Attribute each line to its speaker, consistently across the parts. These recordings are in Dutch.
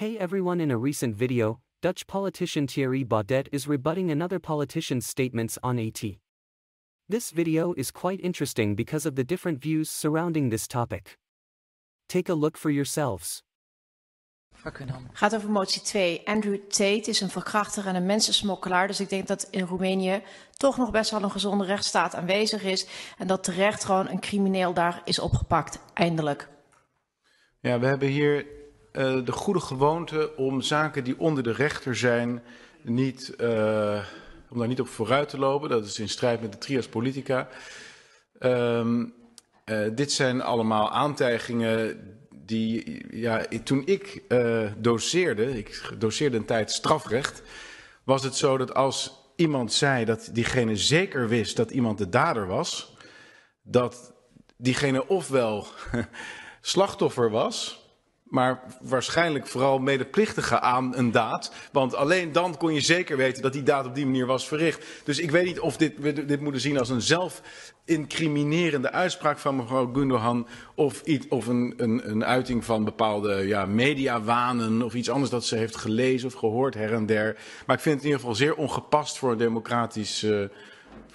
Speaker 1: Hey everyone in a recent video, Dutch politician Thierry Baudet is rebutting another politician's statements on AT. This video is quite interesting because of the different views surrounding this topic. Take a look for yourselves.
Speaker 2: Gaat over motie 2. Andrew Tate is een verkrachter en een mensensmokkelaar. Dus ik denk dat in Roemenië toch nog best wel een gezonde rechtsstaat aanwezig is. En dat terecht gewoon een crimineel daar is opgepakt. Eindelijk.
Speaker 3: Ja, we hebben hier Eh, de goede gewoonte om zaken die onder de rechter zijn, niet, eh, om daar niet op vooruit te lopen. Dat is in strijd met de trias politica. Ehm, eh, dit zijn allemaal aantijgingen die, ja, toen ik doseerde, ik doseerde een tijd strafrecht, was het zo dat als iemand zei dat diegene zeker wist dat iemand de dader was, dat diegene ofwel slachtoffer was, maar waarschijnlijk vooral medeplichtigen aan een daad. Want alleen dan kon je zeker weten dat die daad op die manier was verricht. Dus ik weet niet of dit, we dit moeten zien als een zelfincriminerende uitspraak van mevrouw Gundogan. Of, iets, of een, een, een uiting van bepaalde ja, mediawanen of iets anders dat ze heeft gelezen of gehoord her en der. Maar ik vind het in ieder geval zeer ongepast voor een democratisch... Eh,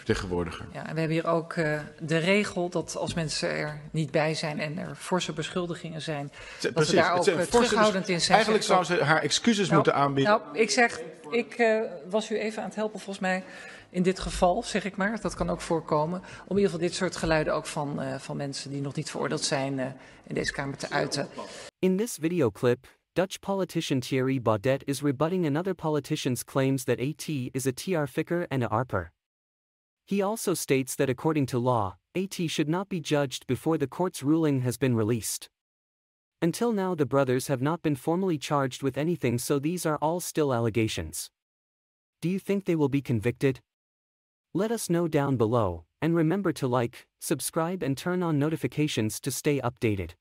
Speaker 3: vertegenwoordiger.
Speaker 4: Ja, en we hebben hier ook eh, de regel dat als mensen er niet bij zijn en er forse beschuldigingen zijn, dat ze daar ook eh, forse, terughoudend in zijn. Eigenlijk zou ze
Speaker 3: haar excuses nou, moeten aanbieden.
Speaker 4: Nou, ik zeg, ik eh, was u even aan het helpen volgens mij in dit geval, zeg ik maar, dat kan ook voorkomen, om in ieder geval dit soort geluiden ook van, van mensen die nog niet veroordeeld zijn in deze Kamer
Speaker 1: te uiten. In this videoclip, Dutch politician Thierry Baudet is rebutting another politician's claims that AT is a TR ficker and a ARPer. He also states that according to law, AT should not be judged before the court's ruling has been released. Until now, the brothers have not been formally charged with anything, so these are all still allegations. Do you think they will be convicted? Let us know down below, and remember to like, subscribe, and turn on notifications to stay updated.